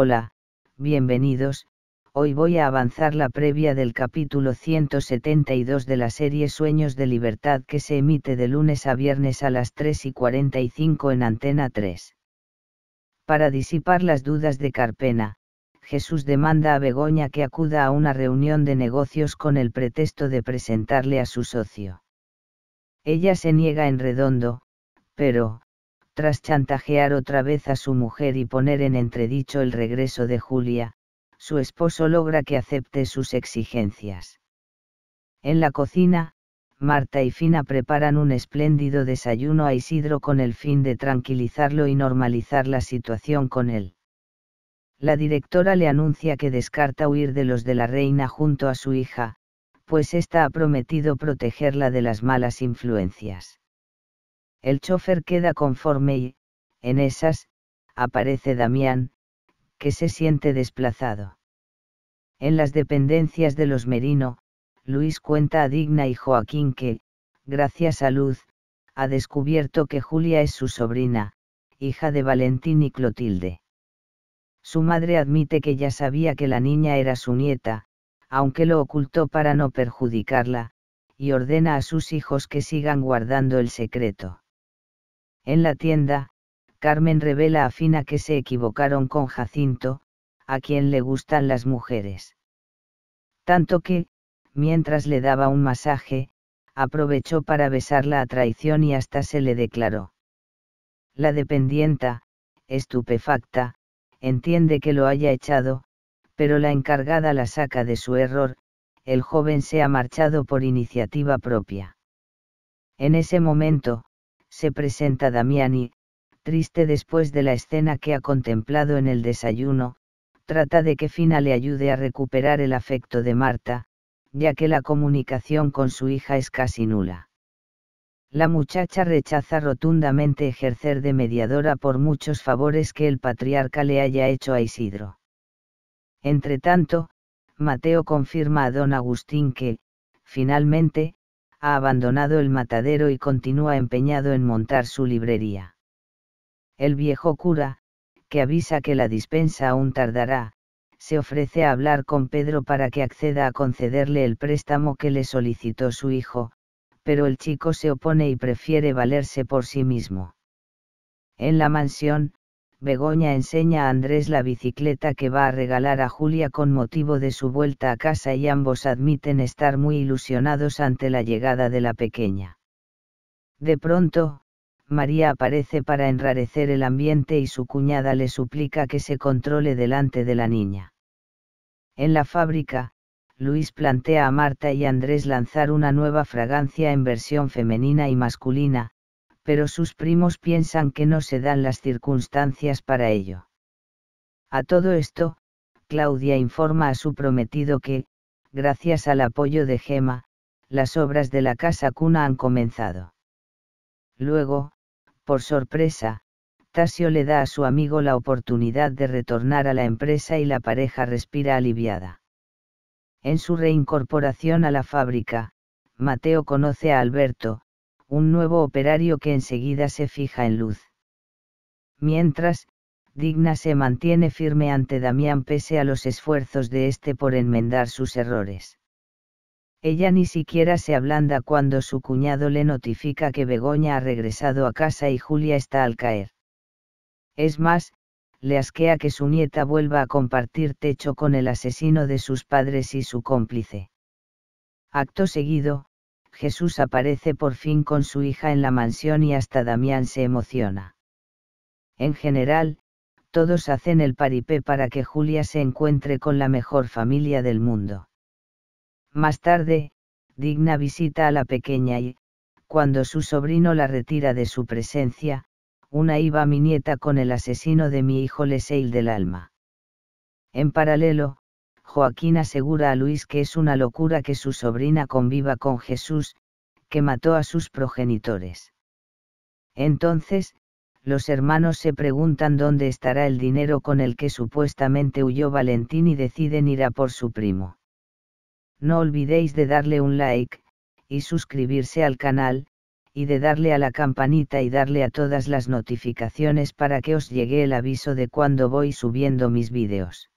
Hola, bienvenidos, hoy voy a avanzar la previa del capítulo 172 de la serie Sueños de Libertad que se emite de lunes a viernes a las 3 y 45 en Antena 3. Para disipar las dudas de Carpena, Jesús demanda a Begoña que acuda a una reunión de negocios con el pretexto de presentarle a su socio. Ella se niega en redondo, pero, tras chantajear otra vez a su mujer y poner en entredicho el regreso de Julia, su esposo logra que acepte sus exigencias. En la cocina, Marta y Fina preparan un espléndido desayuno a Isidro con el fin de tranquilizarlo y normalizar la situación con él. La directora le anuncia que descarta huir de los de la reina junto a su hija, pues ésta ha prometido protegerla de las malas influencias. El chofer queda conforme y, en esas, aparece Damián, que se siente desplazado. En las dependencias de los Merino, Luis cuenta a Digna y Joaquín que, gracias a Luz, ha descubierto que Julia es su sobrina, hija de Valentín y Clotilde. Su madre admite que ya sabía que la niña era su nieta, aunque lo ocultó para no perjudicarla, y ordena a sus hijos que sigan guardando el secreto. En la tienda, Carmen revela a Fina que se equivocaron con Jacinto, a quien le gustan las mujeres. Tanto que, mientras le daba un masaje, aprovechó para besarla a traición y hasta se le declaró. La dependienta, estupefacta, entiende que lo haya echado, pero la encargada la saca de su error, el joven se ha marchado por iniciativa propia. En ese momento, se presenta Damiani, triste después de la escena que ha contemplado en el desayuno, trata de que Fina le ayude a recuperar el afecto de Marta, ya que la comunicación con su hija es casi nula. La muchacha rechaza rotundamente ejercer de mediadora por muchos favores que el patriarca le haya hecho a Isidro. Entretanto, Mateo confirma a don Agustín que, finalmente, ha abandonado el matadero y continúa empeñado en montar su librería. El viejo cura, que avisa que la dispensa aún tardará, se ofrece a hablar con Pedro para que acceda a concederle el préstamo que le solicitó su hijo, pero el chico se opone y prefiere valerse por sí mismo. En la mansión, Begoña enseña a Andrés la bicicleta que va a regalar a Julia con motivo de su vuelta a casa y ambos admiten estar muy ilusionados ante la llegada de la pequeña. De pronto, María aparece para enrarecer el ambiente y su cuñada le suplica que se controle delante de la niña. En la fábrica, Luis plantea a Marta y Andrés lanzar una nueva fragancia en versión femenina y masculina, pero sus primos piensan que no se dan las circunstancias para ello. A todo esto, Claudia informa a su prometido que, gracias al apoyo de Gema, las obras de la casa cuna han comenzado. Luego, por sorpresa, Tasio le da a su amigo la oportunidad de retornar a la empresa y la pareja respira aliviada. En su reincorporación a la fábrica, Mateo conoce a Alberto, un nuevo operario que enseguida se fija en luz. Mientras, Digna se mantiene firme ante Damián pese a los esfuerzos de este por enmendar sus errores. Ella ni siquiera se ablanda cuando su cuñado le notifica que Begoña ha regresado a casa y Julia está al caer. Es más, le asquea que su nieta vuelva a compartir techo con el asesino de sus padres y su cómplice. Acto seguido, Jesús aparece por fin con su hija en la mansión y hasta Damián se emociona. En general, todos hacen el paripé para que Julia se encuentre con la mejor familia del mundo. Más tarde, digna visita a la pequeña y, cuando su sobrino la retira de su presencia, una iba mi nieta con el asesino de mi hijo Leseil del alma. En paralelo, Joaquín asegura a Luis que es una locura que su sobrina conviva con Jesús, que mató a sus progenitores. Entonces, los hermanos se preguntan dónde estará el dinero con el que supuestamente huyó Valentín y deciden ir a por su primo. No olvidéis de darle un like, y suscribirse al canal, y de darle a la campanita y darle a todas las notificaciones para que os llegue el aviso de cuando voy subiendo mis vídeos.